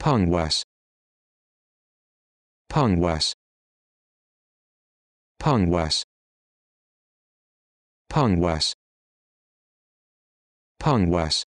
Pongwas. Pongwas. Pongwas. Pongwas. Pongwas.